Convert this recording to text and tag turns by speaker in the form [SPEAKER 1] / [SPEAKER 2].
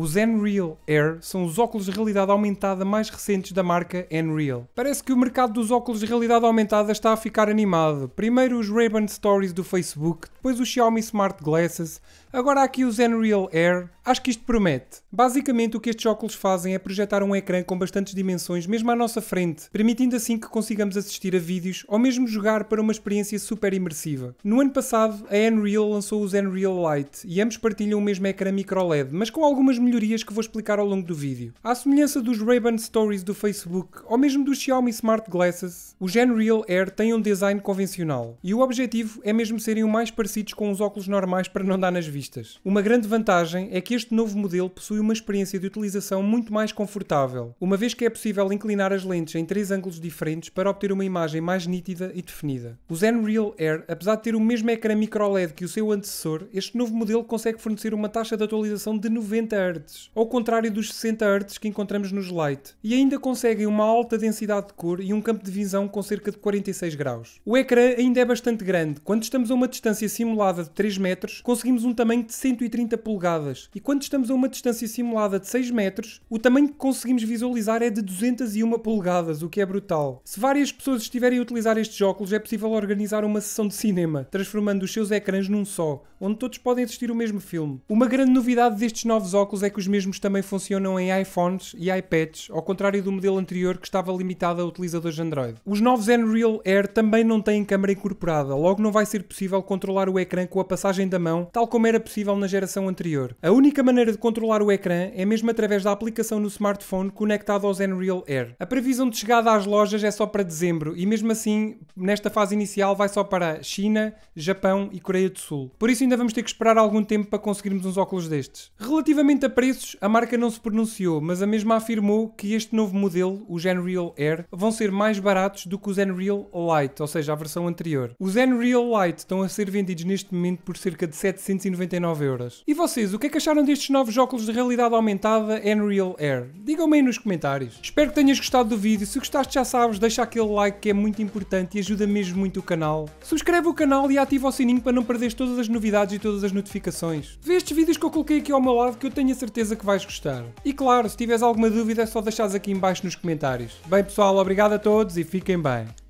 [SPEAKER 1] Os Unreal Air são os óculos de realidade aumentada mais recentes da marca Unreal. Parece que o mercado dos óculos de realidade aumentada está a ficar animado. Primeiro os Ray-Ban Stories do Facebook, depois os Xiaomi Smart Glasses, agora aqui os Unreal Air Acho que isto promete. Basicamente, o que estes óculos fazem é projetar um ecrã com bastantes dimensões, mesmo à nossa frente, permitindo assim que consigamos assistir a vídeos ou mesmo jogar para uma experiência super imersiva. No ano passado, a Unreal lançou os Unreal Lite e ambos partilham o mesmo ecrã micro LED, mas com algumas melhorias que vou explicar ao longo do vídeo. À semelhança dos Ray-Ban Stories do Facebook ou mesmo dos Xiaomi Smart Glasses, os Unreal Air têm um design convencional e o objetivo é mesmo serem o mais parecidos com os óculos normais para não dar nas vistas. Uma grande vantagem é que este novo modelo possui uma experiência de utilização muito mais confortável, uma vez que é possível inclinar as lentes em três ângulos diferentes para obter uma imagem mais nítida e definida. O Zenreal Air, apesar de ter o mesmo ecrã microLED que o seu antecessor, este novo modelo consegue fornecer uma taxa de atualização de 90 Hz, ao contrário dos 60 Hz que encontramos nos Lite, e ainda conseguem uma alta densidade de cor e um campo de visão com cerca de 46 graus. O ecrã ainda é bastante grande, quando estamos a uma distância simulada de 3 metros, conseguimos um tamanho de 130 polegadas e quando estamos a uma distância simulada de 6 metros, o tamanho que conseguimos visualizar é de 201 polegadas, o que é brutal. Se várias pessoas estiverem a utilizar estes óculos, é possível organizar uma sessão de cinema, transformando os seus ecrãs num só, onde todos podem assistir o mesmo filme. Uma grande novidade destes novos óculos é que os mesmos também funcionam em iPhones e iPads, ao contrário do modelo anterior que estava limitado a utilizadores Android. Os novos Unreal Air também não têm câmera incorporada, logo não vai ser possível controlar o ecrã com a passagem da mão, tal como era possível na geração anterior. A única única maneira de controlar o ecrã é mesmo através da aplicação no smartphone conectado aos Unreal Air. A previsão de chegada às lojas é só para dezembro e mesmo assim, nesta fase inicial, vai só para China, Japão e Coreia do Sul. Por isso ainda vamos ter que esperar algum tempo para conseguirmos uns óculos destes. Relativamente a preços, a marca não se pronunciou, mas a mesma afirmou que este novo modelo, os Unreal Air, vão ser mais baratos do que os Unreal Lite, ou seja, a versão anterior. Os Unreal Lite estão a ser vendidos neste momento por cerca de 799 euros. E vocês, o que é que acharam acharam destes novos óculos de realidade aumentada Unreal Air? Digam-me aí nos comentários. Espero que tenhas gostado do vídeo. Se gostaste, já sabes, deixa aquele like que é muito importante e ajuda mesmo muito o canal. Subscreve o canal e ativa o sininho para não perderes todas as novidades e todas as notificações. Vê estes vídeos que eu coloquei aqui ao meu lado que eu tenho a certeza que vais gostar. E claro, se tiveres alguma dúvida é só deixares aqui em baixo nos comentários. Bem pessoal, obrigado a todos e fiquem bem.